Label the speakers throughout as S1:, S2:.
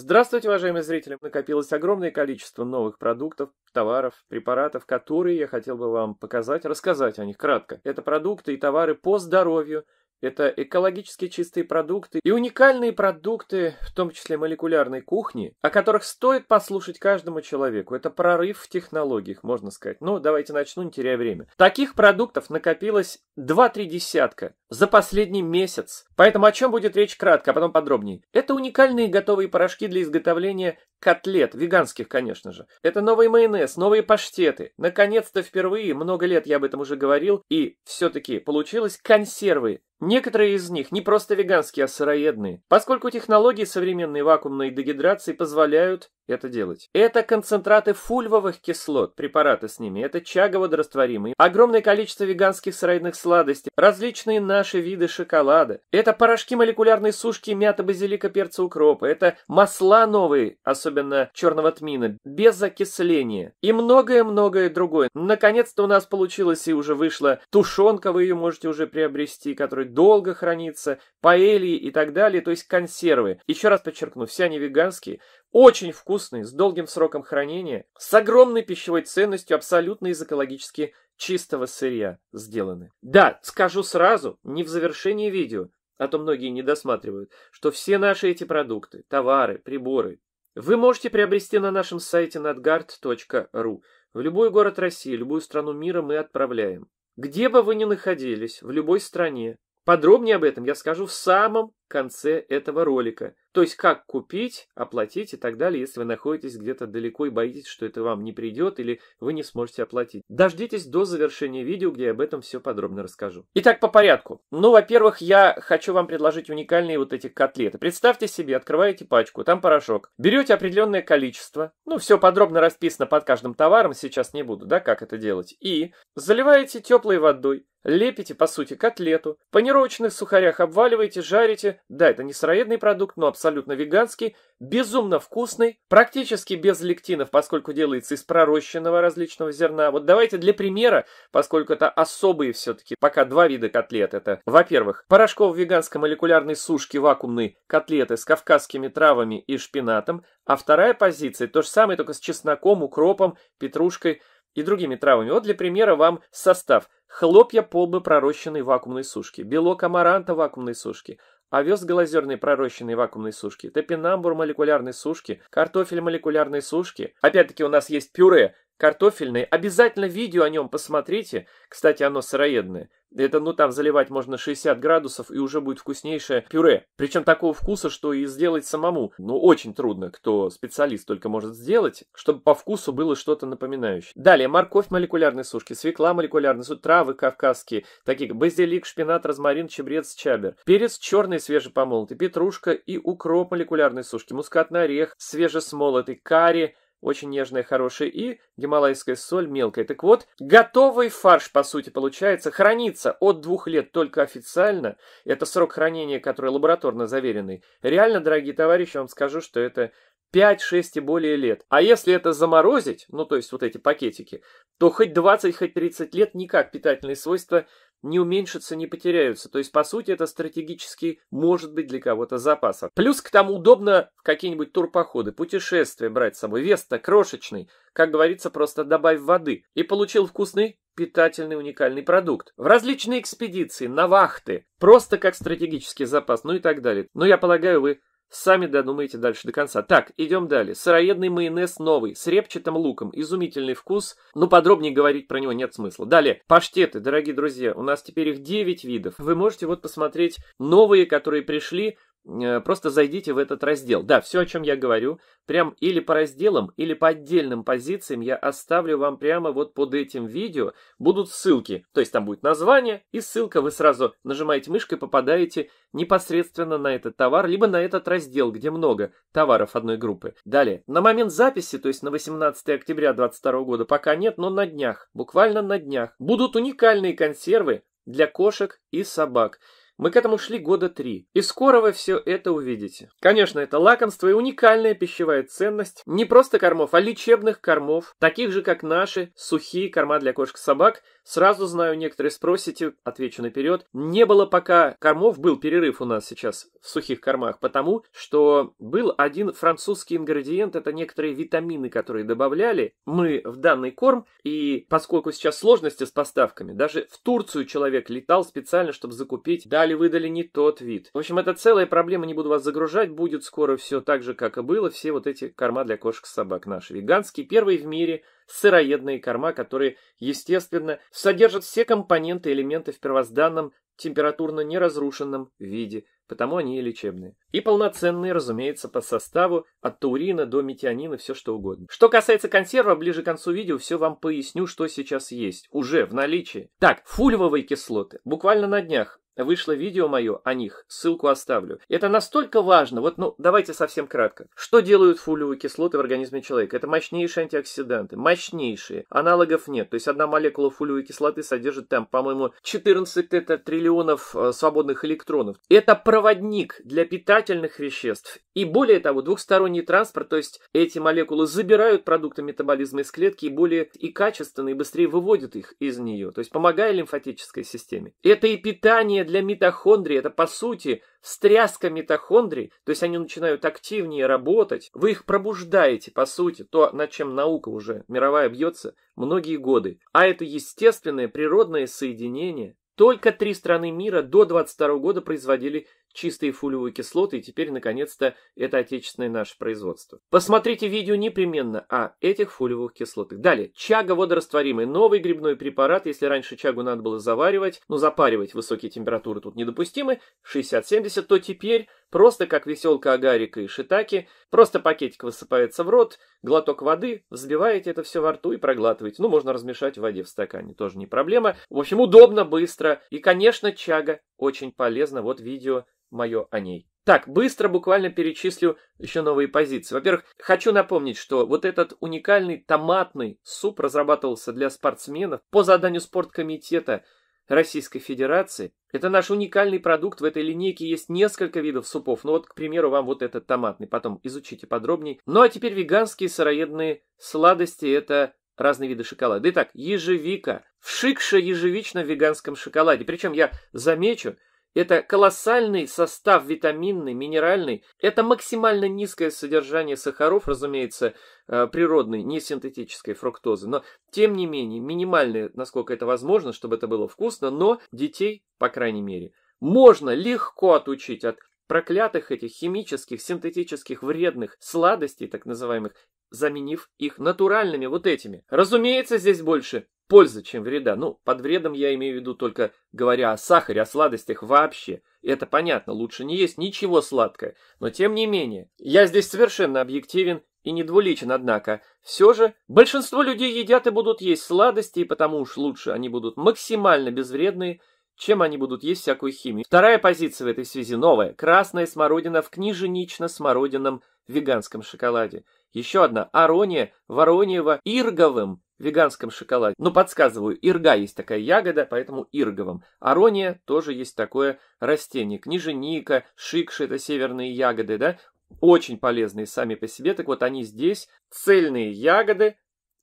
S1: Здравствуйте, уважаемые зрители! Накопилось огромное количество новых продуктов, товаров, препаратов, которые я хотел бы вам показать, рассказать о них кратко. Это продукты и товары по здоровью, это экологически чистые продукты и уникальные продукты, в том числе молекулярной кухни, о которых стоит послушать каждому человеку. Это прорыв в технологиях, можно сказать. Ну, давайте начну, не теряя время. Таких продуктов накопилось 2-3 десятка за последний месяц. Поэтому о чем будет речь кратко, а потом подробнее. Это уникальные готовые порошки для изготовления котлет, веганских, конечно же. Это новый майонез, новые паштеты. Наконец-то впервые, много лет я об этом уже говорил, и все-таки получилось консервы Некоторые из них не просто веганские, а сыроедные, поскольку технологии современной вакуумной дегидрации позволяют это делать. Это концентраты фульвовых кислот, препараты с ними, это чага водорастворимые, огромное количество веганских сыроедных сладостей, различные наши виды шоколада, это порошки молекулярной сушки мята, базилика, перца, укропа, это масла новые, особенно черного тмина, без окисления и многое-многое другое. Наконец-то у нас получилось и уже вышла тушенка, вы ее можете уже приобрести, которая долго хранится, паэльи и так далее, то есть консервы. Еще раз подчеркну, все они веганские, очень вкусные, с долгим сроком хранения, с огромной пищевой ценностью, абсолютно из экологически чистого сырья сделаны. Да, скажу сразу, не в завершении видео, а то многие не досматривают, что все наши эти продукты, товары, приборы, вы можете приобрести на нашем сайте nadgard.ru. В любой город России, любую страну мира мы отправляем. Где бы вы ни находились, в любой стране, Подробнее об этом я скажу в самом конце этого ролика. То есть как купить, оплатить и так далее, если вы находитесь где-то далеко и боитесь, что это вам не придет или вы не сможете оплатить. Дождитесь до завершения видео, где я об этом все подробно расскажу. Итак, по порядку. Ну, во-первых, я хочу вам предложить уникальные вот эти котлеты. Представьте себе, открываете пачку, там порошок. Берете определенное количество, ну, все подробно расписано под каждым товаром, сейчас не буду, да, как это делать. И заливаете теплой водой, лепите, по сути, котлету, в панировочных сухарях обваливаете, жарите. Да, это не сыроедный продукт, но абсолютно абсолютно веганский, безумно вкусный, практически без лектинов, поскольку делается из пророщенного различного зерна. Вот давайте для примера, поскольку это особые все-таки пока два вида котлет. Это, во-первых, порошков веганско-молекулярной сушки вакуумной котлеты с кавказскими травами и шпинатом, а вторая позиция то же самое, только с чесноком, укропом, петрушкой и другими травами. Вот для примера вам состав. Хлопья полбы пророщенной вакуумной сушки, белок амаранта вакуумной сушки, Овес голозерной пророщенной вакуумной сушки, топинамбур молекулярной сушки, картофель молекулярной сушки. Опять-таки у нас есть пюре, картофельный. Обязательно видео о нем посмотрите. Кстати, оно сыроедное. Это, ну, там заливать можно 60 градусов, и уже будет вкуснейшее пюре. Причем такого вкуса, что и сделать самому. Ну, очень трудно, кто специалист только может сделать, чтобы по вкусу было что-то напоминающее. Далее, морковь молекулярной сушки, свекла молекулярной сушки, травы кавказские, такие как базилик, шпинат, розмарин, чебрец, чабер. Перец черный свежепомолотый, петрушка и укроп молекулярной сушки, мускатный орех свежесмолотый, карри, очень нежная, хорошая, и гималайская соль мелкая. Так вот, готовый фарш, по сути, получается, хранится от двух лет только официально. Это срок хранения, который лабораторно заверенный. Реально, дорогие товарищи, вам скажу, что это 5-6 и более лет. А если это заморозить, ну то есть вот эти пакетики, то хоть 20, хоть 30 лет никак питательные свойства не уменьшатся, не потеряются. То есть, по сути, это стратегически может быть для кого-то запасом. Плюс к тому удобно в какие-нибудь турпоходы, путешествия брать с собой. Вес-то крошечный, как говорится, просто добавь воды. И получил вкусный, питательный, уникальный продукт. В различные экспедиции, на вахты, просто как стратегический запас, ну и так далее. Но я полагаю, вы Сами додумайте дальше до конца. Так, идем далее. Сыроедный майонез новый, с репчатым луком. Изумительный вкус, но подробнее говорить про него нет смысла. Далее, паштеты, дорогие друзья, у нас теперь их 9 видов. Вы можете вот посмотреть новые, которые пришли. Э, просто зайдите в этот раздел. Да, все, о чем я говорю, прям или по разделам, или по отдельным позициям я оставлю вам прямо вот под этим видео. Будут ссылки, то есть там будет название и ссылка, вы сразу нажимаете мышкой, попадаете непосредственно на этот товар, либо на этот раздел, где много товаров одной группы. Далее, на момент записи, то есть на 18 октября 2022 года пока нет, но на днях, буквально на днях, будут уникальные консервы для кошек и собак. Мы к этому шли года три, и скоро вы все это увидите. Конечно, это лакомство и уникальная пищевая ценность не просто кормов, а лечебных кормов, таких же, как наши, сухие корма для кошек-собак. Сразу знаю, некоторые спросите, отвечу наперед, не было пока кормов, был перерыв у нас сейчас в сухих кормах, потому что был один французский ингредиент, это некоторые витамины, которые добавляли мы в данный корм, и поскольку сейчас сложности с поставками, даже в Турцию человек летал специально, чтобы закупить дальше Вале выдали не тот вид. В общем, это целая проблема, не буду вас загружать, будет скоро все так же, как и было, все вот эти корма для кошек и собак наши. Веганские, первые в мире – сыроедные корма, которые, естественно, содержат все компоненты и элементы в первозданном температурно неразрушенном виде, потому они и лечебные. И полноценные, разумеется, по составу, от таурина до метионина, все что угодно. Что касается консерва, ближе к концу видео все вам поясню, что сейчас есть, уже в наличии. Так, фульвовые кислоты. Буквально на днях Вышло видео мое о них, ссылку оставлю. Это настолько важно, вот ну давайте совсем кратко. Что делают фулиевые кислоты в организме человека? Это мощнейшие антиоксиданты, мощнейшие мощнейшие. Аналогов нет. То есть одна молекула фулевой кислоты содержит там, по-моему, 14 это, триллионов э, свободных электронов. Это проводник для питательных веществ. И более того, двухсторонний транспорт, то есть эти молекулы забирают продукты метаболизма из клетки и более и качественно, и быстрее выводят их из нее. То есть помогая лимфатической системе. Это и питание для митохондрии, это по сути встряска митохондрий, то есть они начинают активнее работать, вы их пробуждаете, по сути, то, над чем наука уже мировая бьется многие годы. А это естественное природное соединение. Только три страны мира до 22 года производили чистые фулевые кислоты, и теперь, наконец-то, это отечественное наше производство. Посмотрите видео непременно о этих фулевых кислотах. Далее, чага водорастворимый, новый грибной препарат, если раньше чагу надо было заваривать, но ну, запаривать высокие температуры тут недопустимы, 60-70, то теперь Просто как веселка агарика и шитаки, просто пакетик высыпается в рот, глоток воды, взбиваете это все во рту и проглатываете. Ну, можно размешать в воде в стакане, тоже не проблема. В общем, удобно, быстро. И, конечно, чага очень полезна. Вот видео мое о ней. Так, быстро буквально перечислю еще новые позиции. Во-первых, хочу напомнить, что вот этот уникальный томатный суп разрабатывался для спортсменов по заданию спорткомитета – Российской Федерации. Это наш уникальный продукт, в этой линейке есть несколько видов супов. Ну вот, к примеру, вам вот этот томатный, потом изучите подробнее. Ну а теперь веганские сыроедные сладости, это разные виды шоколада. Итак, ежевика. Вшикша ежевично в веганском шоколаде. Причем я замечу, это колоссальный состав витаминный, минеральный. Это максимально низкое содержание сахаров, разумеется, э, природной, не синтетической фруктозы. Но, тем не менее, минимальное, насколько это возможно, чтобы это было вкусно, но детей, по крайней мере, можно легко отучить от проклятых этих химических, синтетических, вредных сладостей, так называемых, заменив их натуральными вот этими. Разумеется, здесь больше пользы, чем вреда. Ну, под вредом я имею в виду только говоря о сахаре, о сладостях вообще. Это понятно, лучше не есть ничего сладкое. Но тем не менее, я здесь совершенно объективен и не двуличен, однако. Все же, большинство людей едят и будут есть сладости, и потому уж лучше они будут максимально безвредные – чем они будут есть всякую химию. Вторая позиция в этой связи новая. Красная смородина в книженично-смородином веганском шоколаде. Еще одна. Арония, Вороньева, Ирговым веганском шоколаде. Ну, подсказываю, ирга есть такая ягода, поэтому ирговым. Арония тоже есть такое растение. Книженика, шикши, это северные ягоды, да? Очень полезные сами по себе. Так вот, они здесь цельные ягоды,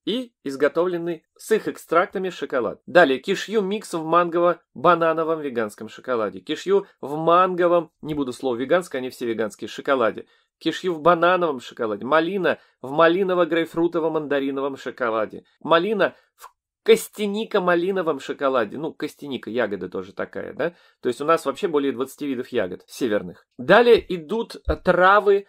S1: и изготовленный с их экстрактами шоколад. Далее кишью микс в мангово-банановом веганском шоколаде, кишью в манговом, не буду слова веганское, они все веганские, шоколаде, кишью в банановом шоколаде, малина в малиново-грейпфрутово-мандариновом шоколаде, малина в костяника-малиновом шоколаде. Ну, костяника, ягода тоже такая, да? То есть у нас вообще более 20 видов ягод северных. Далее идут травы,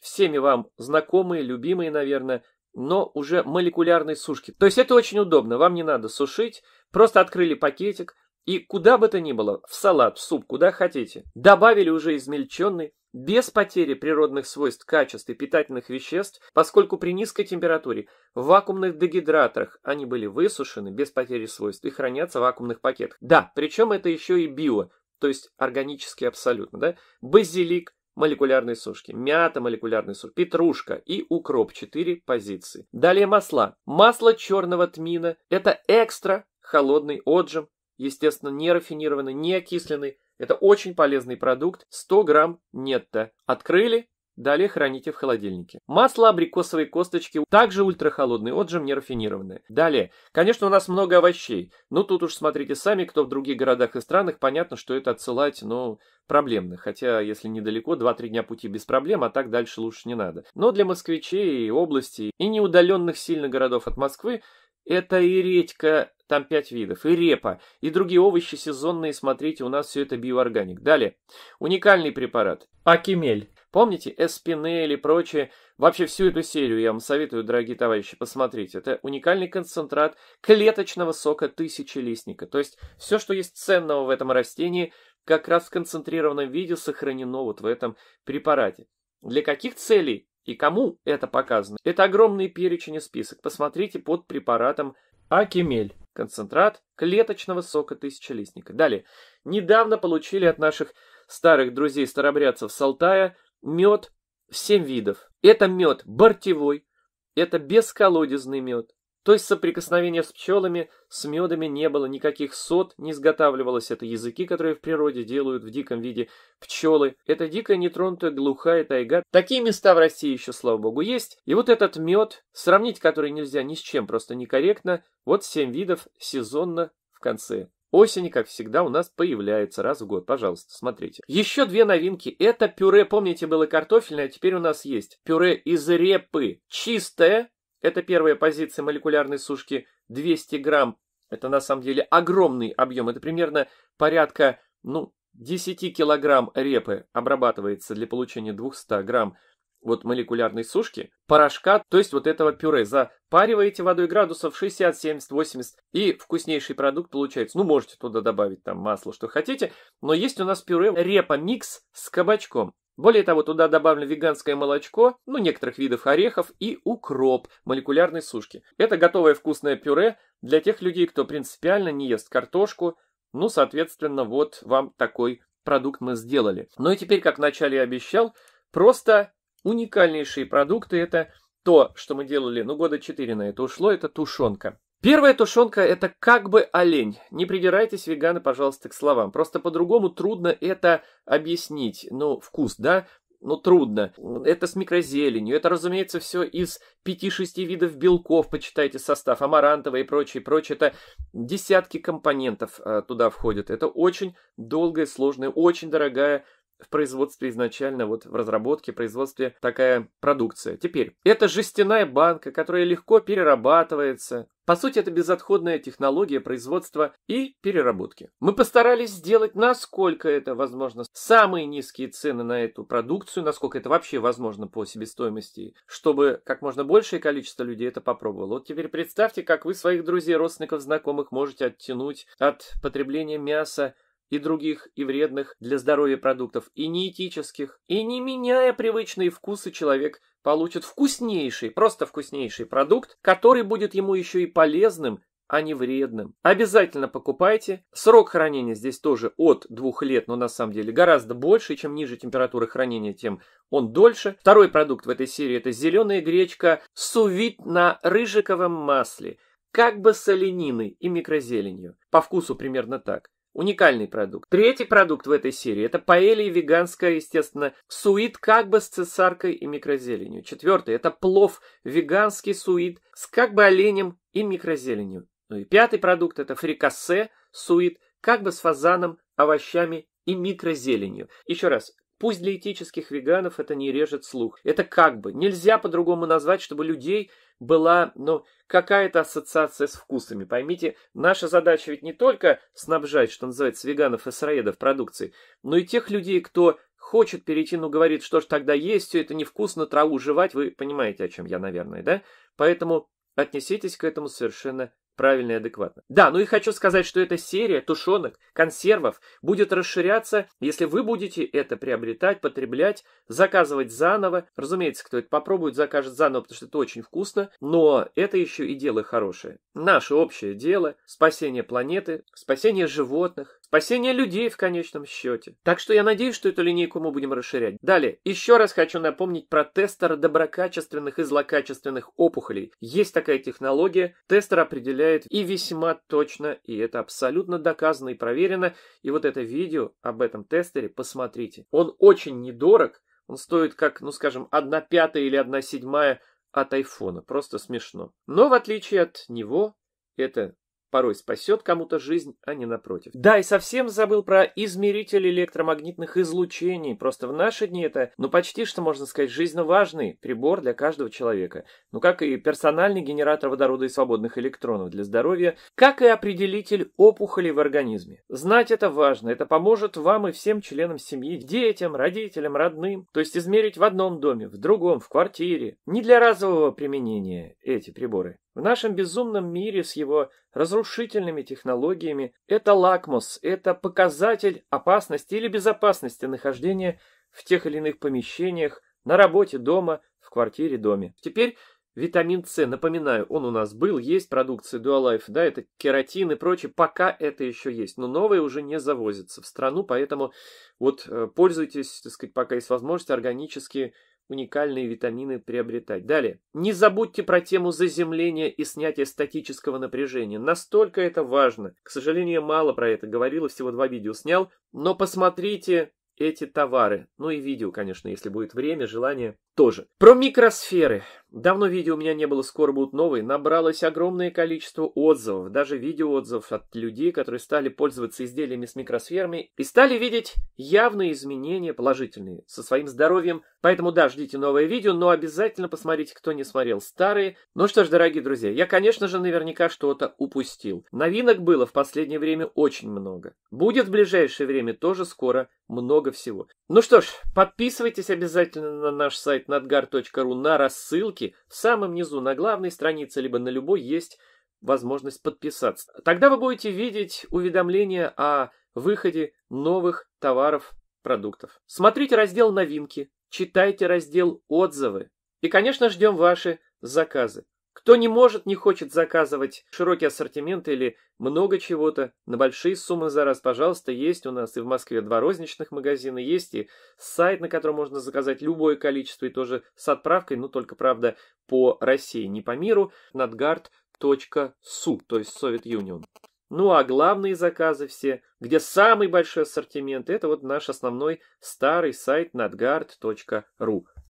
S1: всеми вам знакомые, любимые, наверное, но уже молекулярной сушки. То есть это очень удобно, вам не надо сушить, просто открыли пакетик и куда бы то ни было, в салат, в суп, куда хотите, добавили уже измельченный, без потери природных свойств, качеств и питательных веществ, поскольку при низкой температуре в вакуумных дегидраторах они были высушены без потери свойств и хранятся в вакуумных пакетах. Да, причем это еще и био, то есть органический абсолютно, да? Базилик, молекулярной сушки, мята молекулярной сушки, петрушка и укроп 4 позиции. Далее масла. Масло черного тмина – это экстра холодный отжим, естественно, не рафинированный, не окисленный. Это очень полезный продукт, 100 грамм нетто. Открыли, Далее храните в холодильнике. Масло, абрикосовые косточки, также ультрахолодные, отжим нерафинированные. Далее, конечно, у нас много овощей, но тут уж смотрите сами, кто в других городах и странах, понятно, что это отсылать, ну, проблемно. Хотя, если недалеко, 2-3 дня пути без проблем, а так дальше лучше не надо. Но для москвичей и области, и неудаленных сильно городов от Москвы, это и редька, там пять видов, и репа, и другие овощи сезонные, смотрите, у нас все это биоорганик. Далее, уникальный препарат, акимель. Помните Эспинель или прочее? Вообще всю эту серию я вам советую, дорогие товарищи, посмотреть. Это уникальный концентрат клеточного сока тысячелистника. То есть все, что есть ценного в этом растении, как раз в концентрированном виде сохранено вот в этом препарате. Для каких целей и кому это показано? Это огромный перечень и список. Посмотрите под препаратом Акимель. Концентрат клеточного сока тысячелистника. Далее. Недавно получили от наших старых друзей-старобрядцев Салтая – Мед семь видов. Это мед бортевой, это бесколодезный мед. То есть соприкосновения с пчелами, с медами не было, никаких сот не изготавливалось. Это языки, которые в природе делают в диком виде пчелы. Это дикая нетронутая глухая тайга. Такие места в России еще, слава богу, есть. И вот этот мед, сравнить который нельзя ни с чем, просто некорректно, вот семь видов сезонно в конце Осень, как всегда, у нас появляется раз в год. Пожалуйста, смотрите. Еще две новинки. Это пюре, помните, было картофельное, а теперь у нас есть пюре из репы. Чистое, это первая позиция молекулярной сушки, 200 грамм. Это на самом деле огромный объем. Это примерно порядка, ну, 10 килограмм репы обрабатывается для получения 200 грамм вот молекулярной сушки, порошка, то есть вот этого пюре, запариваете водой градусов 60, 70, 80, и вкуснейший продукт получается. Ну, можете туда добавить там масло, что хотите, но есть у нас пюре репа-микс с кабачком. Более того, туда добавлено веганское молочко, ну, некоторых видов орехов и укроп молекулярной сушки. Это готовое вкусное пюре для тех людей, кто принципиально не ест картошку. Ну, соответственно, вот вам такой продукт мы сделали. Ну и теперь, как вначале и обещал, просто уникальнейшие продукты. Это то, что мы делали, ну, года 4 на это ушло, это тушенка. Первая тушенка – это как бы олень. Не придирайтесь, веганы, пожалуйста, к словам. Просто по-другому трудно это объяснить. Ну, вкус, да? ну, трудно. Это с микрозеленью, это, разумеется, все из 5-6 видов белков, почитайте состав, амарантова и прочее, прочее. Это десятки компонентов а, туда входят. Это очень долгая, сложная, очень дорогая в производстве изначально, вот в разработке, производстве такая продукция. Теперь, это жестяная банка, которая легко перерабатывается. По сути, это безотходная технология производства и переработки. Мы постарались сделать, насколько это возможно, самые низкие цены на эту продукцию, насколько это вообще возможно по себестоимости, чтобы как можно большее количество людей это попробовало. Вот теперь представьте, как вы своих друзей, родственников, знакомых можете оттянуть от потребления мяса и других, и вредных для здоровья продуктов, и неэтических, и не меняя привычные вкусы, человек получит вкуснейший, просто вкуснейший продукт, который будет ему еще и полезным, а не вредным. Обязательно покупайте. Срок хранения здесь тоже от двух лет, но на самом деле гораздо больше. Чем ниже температура хранения, тем он дольше. Второй продукт в этой серии это зеленая гречка сувит на рыжиковом масле, как бы с олениной и микрозеленью. По вкусу примерно так. Уникальный продукт. Третий продукт в этой серии – это паэлия веганская, естественно, суит как бы с цесаркой и микрозеленью. Четвертый – это плов, веганский суит с как бы оленем и микрозеленью. Ну и пятый продукт – это фрикассе, суит как бы с фазаном, овощами и микрозеленью. Еще раз, Пусть для этических веганов это не режет слух. Это как бы нельзя по-другому назвать, чтобы людей была, ну, какая-то ассоциация с вкусами. Поймите, наша задача ведь не только снабжать, что называется, веганов и сыроедов продукцией, но и тех людей, кто хочет перейти, но ну, говорит, что ж тогда есть, все это невкусно, траву жевать, вы понимаете, о чем я, наверное, да? Поэтому отнеситесь к этому совершенно правильно и адекватно. Да, ну и хочу сказать, что эта серия тушенок, консервов будет расширяться, если вы будете это приобретать, потреблять, заказывать заново. Разумеется, кто это попробует, закажет заново, потому что это очень вкусно, но это еще и дело хорошее. Наше общее дело – спасение планеты, спасение животных, Спасение людей в конечном счете. Так что я надеюсь, что эту линейку мы будем расширять. Далее, еще раз хочу напомнить про тестер доброкачественных и злокачественных опухолей. Есть такая технология, тестер определяет и весьма точно, и это абсолютно доказано и проверено. И вот это видео об этом тестере посмотрите. Он очень недорог, он стоит как, ну скажем, 1 пятая или 1 седьмая от айфона. Просто смешно. Но в отличие от него, это порой спасет кому-то жизнь, а не напротив. Да, и совсем забыл про измеритель электромагнитных излучений. Просто в наши дни это, ну, почти что, можно сказать, жизненно важный прибор для каждого человека. Ну, как и персональный генератор водорода и свободных электронов для здоровья, как и определитель опухолей в организме. Знать это важно, это поможет вам и всем членам семьи, детям, родителям, родным. То есть измерить в одном доме, в другом, в квартире. Не для разового применения эти приборы. В нашем безумном мире с его разрушительными технологиями это лакмус, это показатель опасности или безопасности нахождения в тех или иных помещениях, на работе, дома, в квартире, доме. Теперь витамин С, напоминаю, он у нас был, есть продукции Dual Life, да, это кератин и прочее, пока это еще есть, но новые уже не завозятся в страну, поэтому вот э, пользуйтесь, так сказать, пока есть возможность, органически уникальные витамины приобретать. Далее. Не забудьте про тему заземления и снятия статического напряжения. Настолько это важно. К сожалению, мало про это говорила, всего два видео снял. Но посмотрите эти товары. Ну и видео, конечно, если будет время, желание тоже. Про микросферы. Давно видео у меня не было, скоро будут новые. Набралось огромное количество отзывов, даже видеоотзывов от людей, которые стали пользоваться изделиями с микросферами и стали видеть явные изменения положительные со своим здоровьем. Поэтому да, ждите новое видео, но обязательно посмотрите, кто не смотрел старые. Ну что ж, дорогие друзья, я, конечно же, наверняка что-то упустил. Новинок было в последнее время очень много. Будет в ближайшее время тоже скоро много всего. Ну что ж, подписывайтесь обязательно на наш сайт nadgar.ru на рассылки ссылки в самом низу на главной странице, либо на любой есть возможность подписаться. Тогда вы будете видеть уведомления о выходе новых товаров, продуктов. Смотрите раздел «Новинки», читайте раздел «Отзывы». И, конечно, ждем ваши заказы. Кто не может, не хочет заказывать широкий ассортимент или много чего-то на большие суммы за раз, пожалуйста, есть у нас и в Москве два розничных магазина, есть и сайт, на котором можно заказать любое количество и тоже с отправкой, но только, правда, по России, не по миру, надгард.су, то есть Совет Юнион. Ну а главные заказы все, где самый большой ассортимент, это вот наш основной старый сайт надгард.ру.